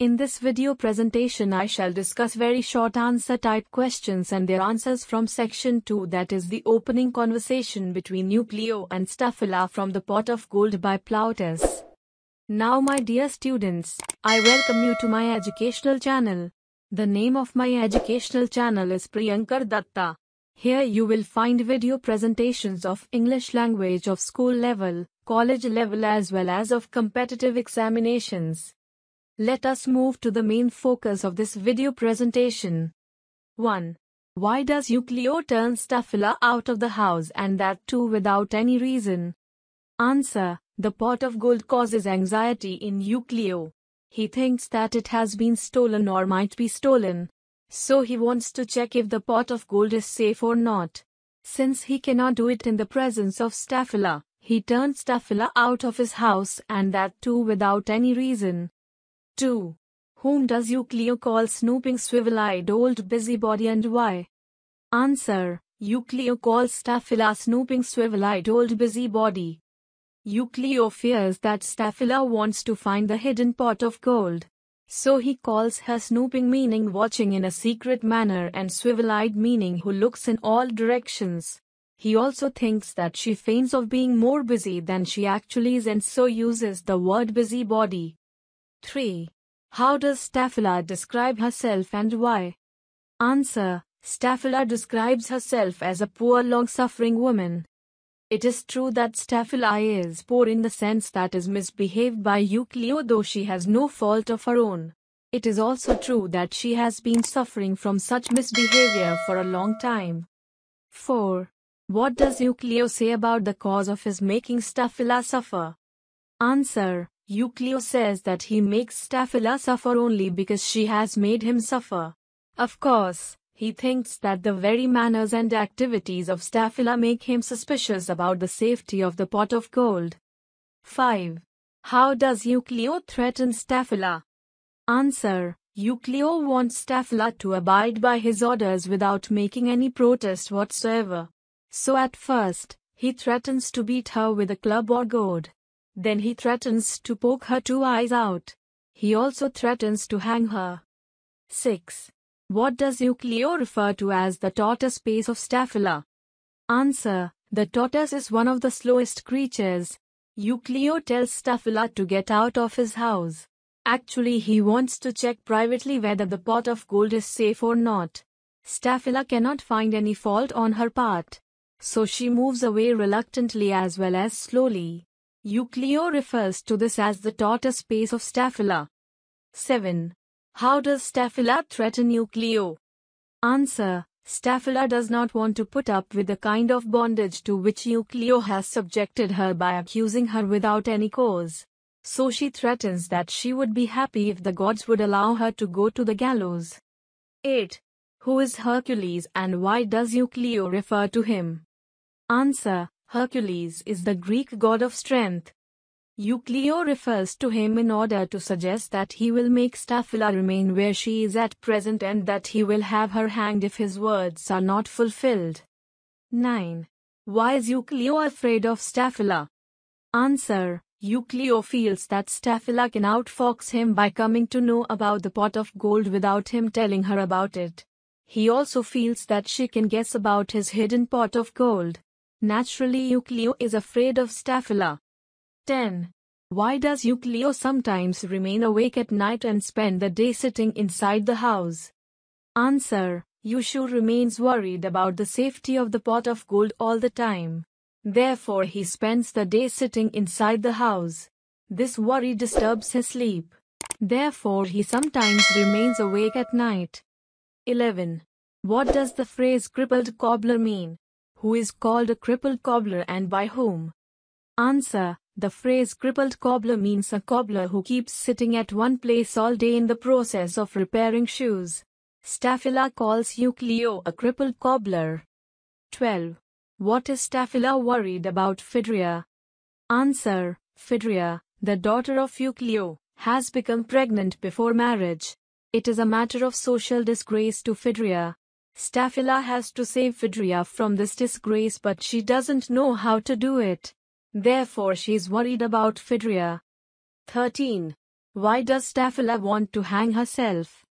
In this video presentation I shall discuss very short answer type questions and their answers from section 2 that is the opening conversation between Nucleo and Staphyla from the Pot of Gold by Plautus. Now my dear students, I welcome you to my educational channel. The name of my educational channel is Priyankar Datta. Here you will find video presentations of English language of school level, college level as well as of competitive examinations. Let us move to the main focus of this video presentation. 1. Why does Euclio turn Staphyla out of the house and that too without any reason? Answer. The pot of gold causes anxiety in Euclio. He thinks that it has been stolen or might be stolen. So he wants to check if the pot of gold is safe or not. Since he cannot do it in the presence of Staphyla, he turns Staphyla out of his house and that too without any reason. 2. Whom does Eucleo call snooping swivel-eyed old busybody and why? Answer. Eucleo calls Staphyla snooping swivel-eyed old busybody. Eucleo fears that Staphyla wants to find the hidden pot of gold. So he calls her snooping meaning watching in a secret manner and swivel-eyed meaning who looks in all directions. He also thinks that she feigns of being more busy than she actually is and so uses the word busybody. 3. How does Staphila describe herself and why? Answer Staphila describes herself as a poor, long suffering woman. It is true that Staphila is poor in the sense that is misbehaved by Euclio though she has no fault of her own. It is also true that she has been suffering from such misbehavior for a long time. 4. What does Euclio say about the cause of his making Staphila suffer? Answer. Euclio says that he makes Staphyla suffer only because she has made him suffer. Of course, he thinks that the very manners and activities of Staphyla make him suspicious about the safety of the pot of gold. 5. How does Euclio threaten Staphyla? Answer. Euclio wants Staphyla to abide by his orders without making any protest whatsoever. So at first, he threatens to beat her with a club or goad. Then he threatens to poke her two eyes out. He also threatens to hang her. 6. What does Euclio refer to as the tortoise pace of Staphyla? Answer. The tortoise is one of the slowest creatures. Euclio tells Staphyla to get out of his house. Actually he wants to check privately whether the pot of gold is safe or not. Staphyla cannot find any fault on her part. So she moves away reluctantly as well as slowly. Euclio refers to this as the tortoise space of Staphyla. 7. How does Staphyla threaten Euclio? Answer. Staphyla does not want to put up with the kind of bondage to which Euclio has subjected her by accusing her without any cause. So she threatens that she would be happy if the gods would allow her to go to the gallows. 8. Who is Hercules and why does Euclio refer to him? Answer Hercules is the Greek god of strength. Euclio refers to him in order to suggest that he will make Staphila remain where she is at present and that he will have her hanged if his words are not fulfilled. 9. Why is Euclio afraid of Staphila? Answer. Euclio feels that Staphila can outfox him by coming to know about the pot of gold without him telling her about it. He also feels that she can guess about his hidden pot of gold. Naturally Eucleo is afraid of Staphyla. 10. Why does Eucleo sometimes remain awake at night and spend the day sitting inside the house? Answer. Yushu remains worried about the safety of the pot of gold all the time. Therefore he spends the day sitting inside the house. This worry disturbs his sleep. Therefore he sometimes remains awake at night. 11. What does the phrase crippled cobbler mean? who is called a crippled cobbler and by whom? Answer. The phrase crippled cobbler means a cobbler who keeps sitting at one place all day in the process of repairing shoes. Staphila calls Euclio a crippled cobbler. 12. What is Staphila worried about Phidria? Answer. Phidria, the daughter of Euclio, has become pregnant before marriage. It is a matter of social disgrace to Phidria, Staphila has to save Vidria from this disgrace but she doesn't know how to do it. Therefore she's worried about Phidria. 13. Why does Staphila want to hang herself?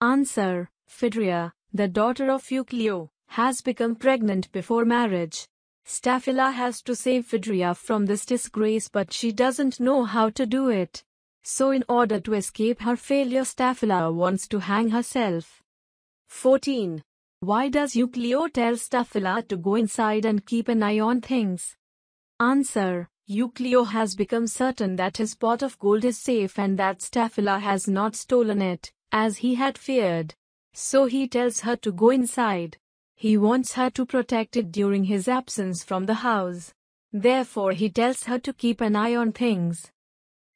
Answer, Phidria, the daughter of Euclio, has become pregnant before marriage. Staphila has to save Phidria from this disgrace but she doesn't know how to do it. So in order to escape her failure Staphila wants to hang herself. 14. Why does Euclio tell Staphyla to go inside and keep an eye on things? Answer. Euclio has become certain that his pot of gold is safe and that Staphyla has not stolen it, as he had feared. So he tells her to go inside. He wants her to protect it during his absence from the house. Therefore he tells her to keep an eye on things.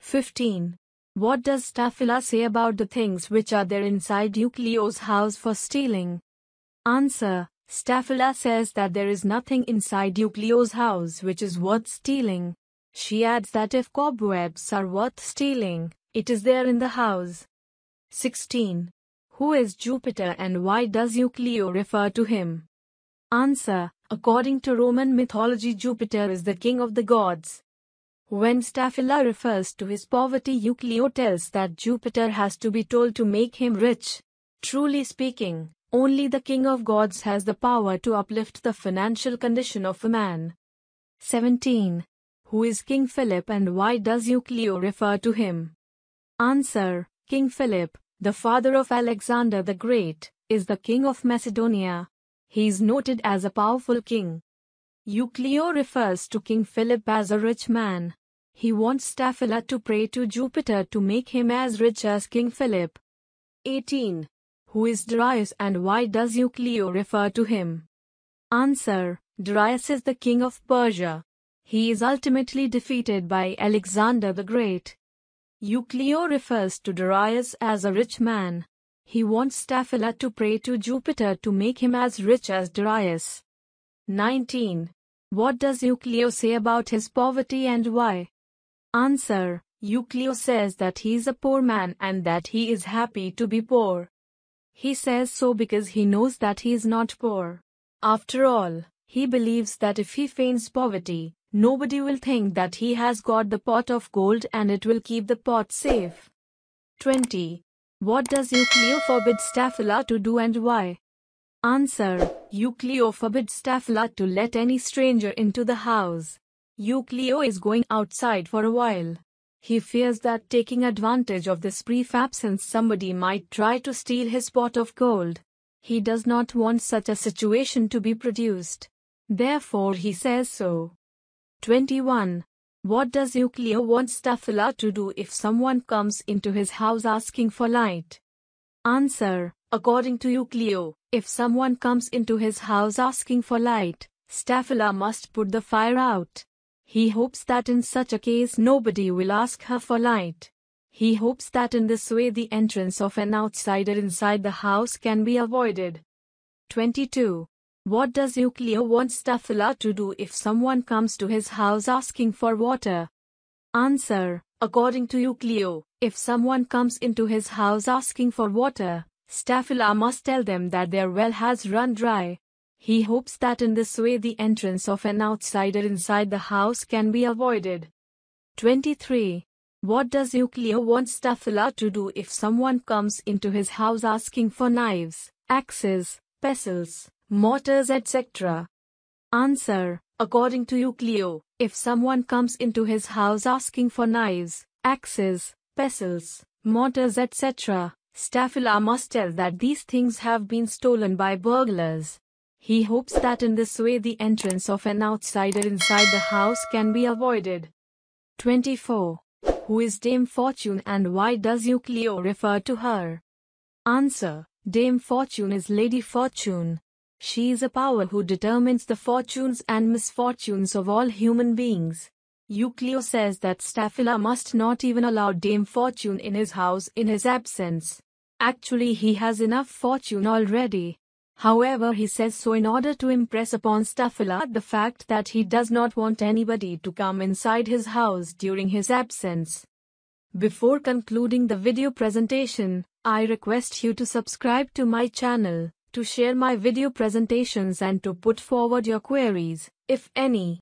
15. What does Staphyla say about the things which are there inside Euclio's house for stealing? Answer Staphila says that there is nothing inside Euclio's house which is worth stealing. She adds that if cobwebs are worth stealing, it is there in the house. 16. Who is Jupiter and why does Euclio refer to him? Answer According to Roman mythology, Jupiter is the king of the gods. When Staphila refers to his poverty, Euclio tells that Jupiter has to be told to make him rich. Truly speaking, only the King of Gods has the power to uplift the financial condition of a man. 17. Who is King Philip and why does Euclio refer to him? Answer King Philip, the father of Alexander the Great, is the king of Macedonia. He is noted as a powerful king. Euclio refers to King Philip as a rich man. He wants Taphila to pray to Jupiter to make him as rich as King Philip. 18. Who is Darius and why does Euclio refer to him? Answer Darius is the king of Persia. He is ultimately defeated by Alexander the Great. Euclio refers to Darius as a rich man. He wants Taphila to pray to Jupiter to make him as rich as Darius. 19. What does Euclio say about his poverty and why? Answer Euclio says that he is a poor man and that he is happy to be poor. He says so because he knows that he is not poor. After all, he believes that if he feigns poverty, nobody will think that he has got the pot of gold and it will keep the pot safe. 20. What does Euclio forbid Staphila to do and why? Answer. Euclio forbids Staphila to let any stranger into the house. Euclio is going outside for a while. He fears that taking advantage of this brief absence somebody might try to steal his pot of gold. He does not want such a situation to be produced. Therefore he says so. 21. What does Euclio want Staphila to do if someone comes into his house asking for light? Answer. According to Euclio, if someone comes into his house asking for light, Staphila must put the fire out. He hopes that in such a case nobody will ask her for light. He hopes that in this way the entrance of an outsider inside the house can be avoided. 22. What does Euclio want Staphyla to do if someone comes to his house asking for water? Answer. According to Euclio, if someone comes into his house asking for water, Staphyla must tell them that their well has run dry. He hopes that in this way the entrance of an outsider inside the house can be avoided. 23. What does Euclio want Staphyla to do if someone comes into his house asking for knives, axes, pestles, mortars etc.? Answer. According to Euclio, if someone comes into his house asking for knives, axes, pestles, mortars etc., Staphyla must tell that these things have been stolen by burglars. He hopes that in this way the entrance of an outsider inside the house can be avoided. 24. Who is Dame Fortune and why does Euclio refer to her? Answer. Dame Fortune is Lady Fortune. She is a power who determines the fortunes and misfortunes of all human beings. Euclio says that Staphila must not even allow Dame Fortune in his house in his absence. Actually he has enough fortune already. However he says so in order to impress upon Stafila the fact that he does not want anybody to come inside his house during his absence. Before concluding the video presentation, I request you to subscribe to my channel, to share my video presentations and to put forward your queries, if any.